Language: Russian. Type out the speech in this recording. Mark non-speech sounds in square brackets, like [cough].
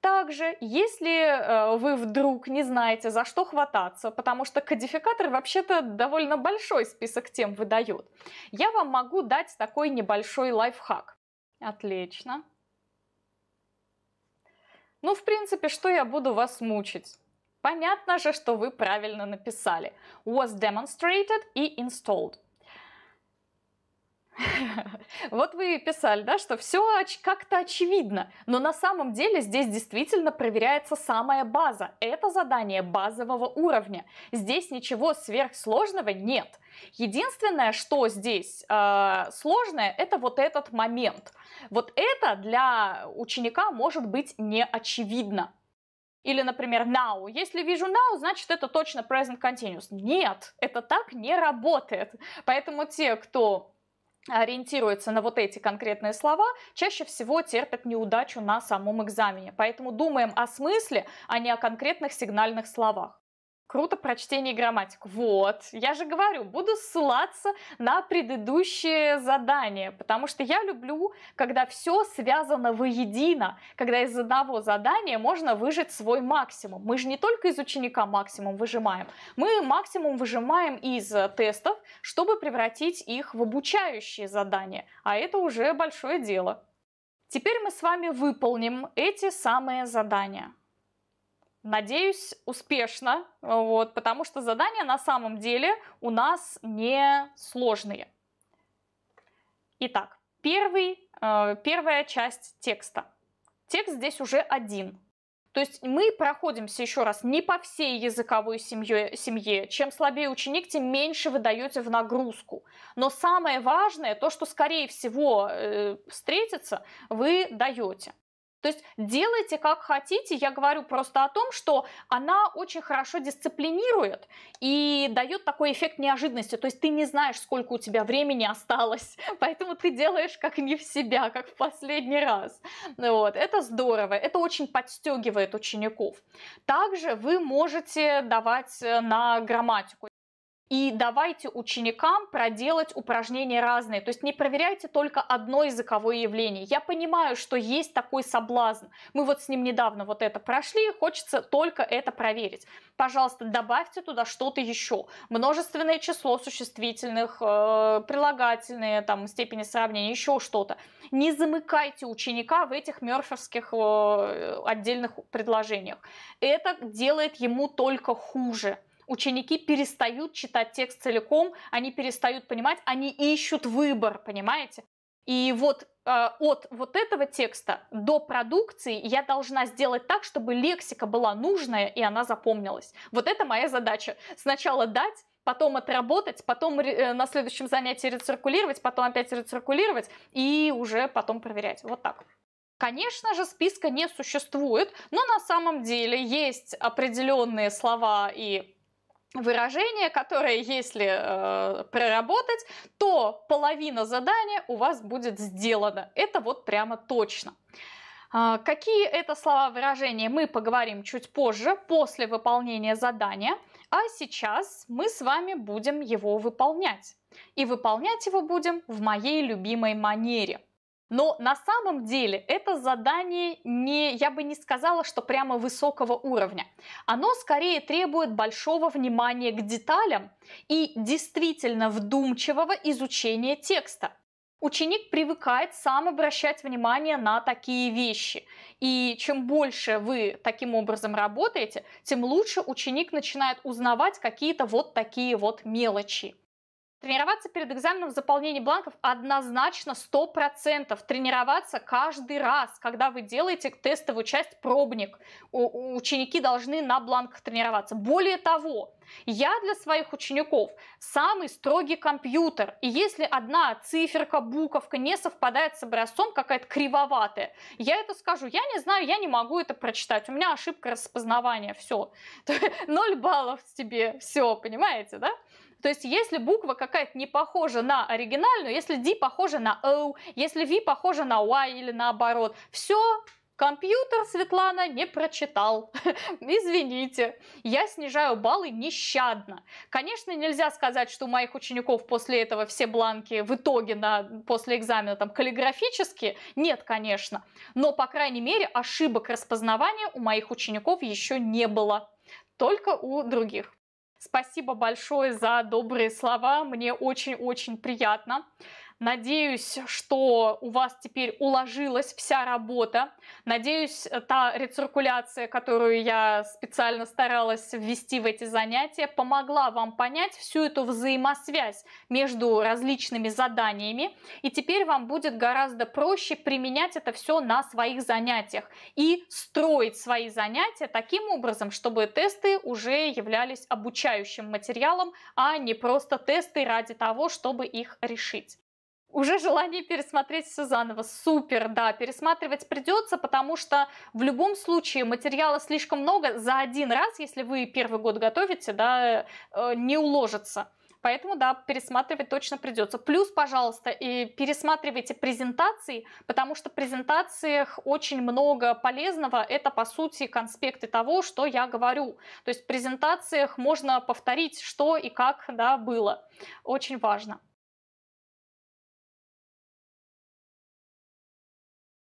Также, если э, вы вдруг не знаете, за что хвататься, потому что кодификатор вообще-то довольно большой список тем выдает, я вам могу дать такой небольшой лайфхак. Отлично. Ну, в принципе, что я буду вас мучить? Понятно же, что вы правильно написали. Was demonstrated и installed. Вот вы писали, да, что все как-то очевидно, но на самом деле здесь действительно проверяется самая база. Это задание базового уровня. Здесь ничего сверхсложного нет. Единственное, что здесь э, сложное, это вот этот момент. Вот это для ученика может быть не очевидно. Или, например, now. Если вижу now, значит это точно present continuous. Нет, это так не работает. Поэтому те, кто ориентируется на вот эти конкретные слова, чаще всего терпят неудачу на самом экзамене. Поэтому думаем о смысле, а не о конкретных сигнальных словах. Круто прочтение и грамматику. Вот, я же говорю, буду ссылаться на предыдущие задания, потому что я люблю, когда все связано воедино, когда из одного задания можно выжать свой максимум. Мы же не только из ученика максимум выжимаем, мы максимум выжимаем из э, тестов, чтобы превратить их в обучающие задания, а это уже большое дело. Теперь мы с вами выполним эти самые задания. Надеюсь, успешно, вот, потому что задания на самом деле у нас не сложные. Итак, первый, э, первая часть текста. Текст здесь уже один. То есть мы проходимся еще раз не по всей языковой семье, семье. Чем слабее ученик, тем меньше вы даете в нагрузку. Но самое важное, то, что, скорее всего, э, встретится, вы даете. То есть делайте как хотите. Я говорю просто о том, что она очень хорошо дисциплинирует и дает такой эффект неожиданности. То есть ты не знаешь, сколько у тебя времени осталось, [laughs] поэтому ты делаешь как не в себя, как в последний раз. Ну вот. Это здорово. Это очень подстегивает учеников. Также вы можете давать э, на грамматику и давайте ученикам проделать упражнения разные. То есть не проверяйте только одно языковое явление. Я понимаю, что есть такой соблазн. Мы вот с ним недавно вот это прошли, хочется только это проверить. Пожалуйста, добавьте туда что-то еще. Множественное число существительных, э, прилагательные, там, степени сравнения, еще что-то. Не замыкайте ученика в этих мерферских э, отдельных предложениях. Это делает ему только хуже ученики перестают читать текст целиком, они перестают понимать, они ищут выбор, понимаете? И вот э, от вот этого текста до продукции я должна сделать так, чтобы лексика была нужная и она запомнилась. Вот это моя задача. Сначала дать, потом отработать, потом э, на следующем занятии рециркулировать, потом опять рециркулировать и уже потом проверять. Вот так. Конечно же, списка не существует, но на самом деле есть определенные слова и выражение, которое, если э, проработать, то половина задания у вас будет сделана. Это вот прямо точно. Э, какие это слова выражения, мы поговорим чуть позже, после выполнения задания. А сейчас мы с вами будем его выполнять. И выполнять его будем в моей любимой манере – но на самом деле это задание не, я бы не сказала, что прямо высокого уровня. Оно скорее требует большого внимания к деталям и действительно вдумчивого изучения текста. Ученик привыкает сам обращать внимание на такие вещи. И чем больше вы таким образом работаете, тем лучше ученик начинает узнавать какие-то вот такие вот мелочи. Тренироваться перед экзаменом в заполнении бланков однозначно 100%. Тренироваться каждый раз, когда вы делаете тестовую часть пробник. У ученики должны на бланках тренироваться. Более того, я для своих учеников самый строгий компьютер. И если одна циферка, буковка не совпадает с образцом, какая-то кривоватая, я это скажу. Я не знаю, я не могу это прочитать. У меня ошибка распознавания. Все. [laughs] Ноль баллов тебе. Все, понимаете, да? То есть если буква какая-то не похожа на оригинальную, если D похожа на O, если V похожа на Y или наоборот, все, Компьютер Светлана не прочитал. [laughs] Извините. Я снижаю баллы нещадно. Конечно, нельзя сказать, что у моих учеников после этого все бланки в итоге на, после экзамена там каллиграфические. Нет, конечно. Но, по крайней мере, ошибок распознавания у моих учеников еще не было. Только у других. Спасибо большое за добрые слова, мне очень-очень приятно. Надеюсь, что у вас теперь уложилась вся работа. Надеюсь, та рециркуляция, которую я специально старалась ввести в эти занятия, помогла вам понять всю эту взаимосвязь между различными заданиями. И теперь вам будет гораздо проще применять это все на своих занятиях и строить свои занятия таким образом, чтобы тесты уже являлись обучающим материалом, а не просто тесты ради того, чтобы их решить уже желание пересмотреть все заново. Супер, да, пересматривать придется, потому что в любом случае материала слишком много за один раз, если вы первый год готовите, да, э, не уложится. Поэтому, да, пересматривать точно придется. Плюс, пожалуйста, и пересматривайте презентации, потому что в презентациях очень много полезного. Это, по сути, конспекты того, что я говорю. То есть в презентациях можно повторить, что и как да, было. Очень важно.